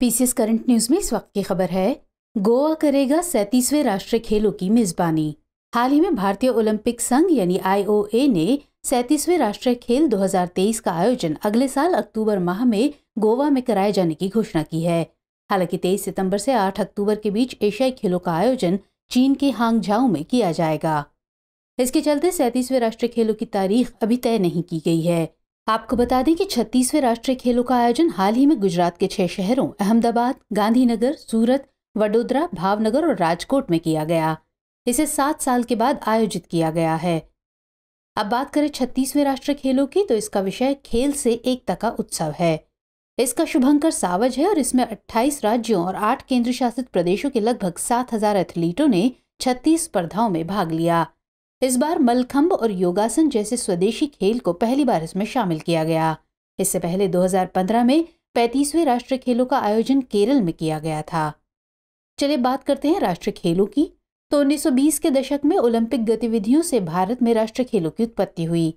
PCS current news में इस वक्त की खबर है गोवा करेगा सैतीसवें राष्ट्रीय खेलों की मेजबानी हाल ही में भारतीय ओलंपिक संघ यानी आईओए ने सैतीसवें राष्ट्रीय खेल 2023 का आयोजन अगले साल अक्टूबर माह में गोवा में कराए जाने की घोषणा की है हालांकि 23 सितंबर से 8 अक्टूबर के बीच एशियाई खेलों का आयोजन चीन के हांगझाओ में किया जाएगा इसके चलते सैतीसवें राष्ट्रीय खेलों की तारीख अभी तय नहीं की गई है आपको बता दें कि छत्तीसवें राष्ट्रीय खेलों का आयोजन हाल ही में गुजरात के छह शहरों अहमदाबाद गांधीनगर सूरत वडोदरा भावनगर और राजकोट में किया गया इसे सात साल के बाद आयोजित किया गया है अब बात करें छत्तीसवें राष्ट्रीय खेलों की तो इसका विषय खेल से एकता का उत्सव है इसका शुभंकर सावज है और इसमें 28 राज्यों और 8 केंद्र शासित प्रदेशों के लगभग 7000 एथलीटों ने 36 स्पर्धाओं में भाग लिया इस बार मलखंब और योगासन जैसे स्वदेशी खेल को पहली बार इसमें शामिल किया गया इससे पहले 2015 में 35वें राष्ट्रीय खेलों का आयोजन केरल में किया गया था चलिए बात करते हैं राष्ट्रीय खेलों की तो 1920 के दशक में ओलंपिक गतिविधियों से भारत में राष्ट्रीय खेलों की उत्पत्ति हुई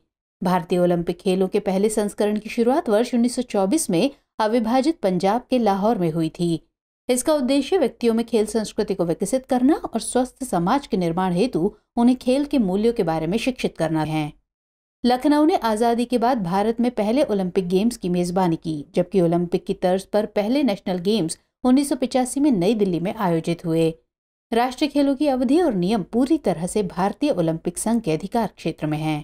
भारतीय ओलंपिक खेलों के पहले संस्करण की शुरुआत वर्ष 1924 में अविभाजित पंजाब के लाहौर में हुई थी इसका उद्देश्य व्यक्तियों में खेल संस्कृति को विकसित करना और स्वस्थ समाज के निर्माण हेतु उन्हें खेल के मूल्यों के बारे में शिक्षित करना है लखनऊ ने आज़ादी के बाद भारत में पहले ओलंपिक गेम्स की मेज़बानी की जबकि ओलंपिक की तर्ज पर पहले नेशनल गेम्स उन्नीस में नई दिल्ली में आयोजित हुए राष्ट्रीय खेलों की अवधि और नियम पूरी तरह से भारतीय ओलंपिक संघ के अधिकार क्षेत्र में हैं